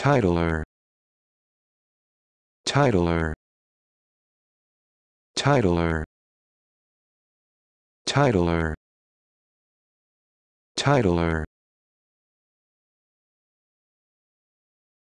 Titler Titler Titler Titler Titler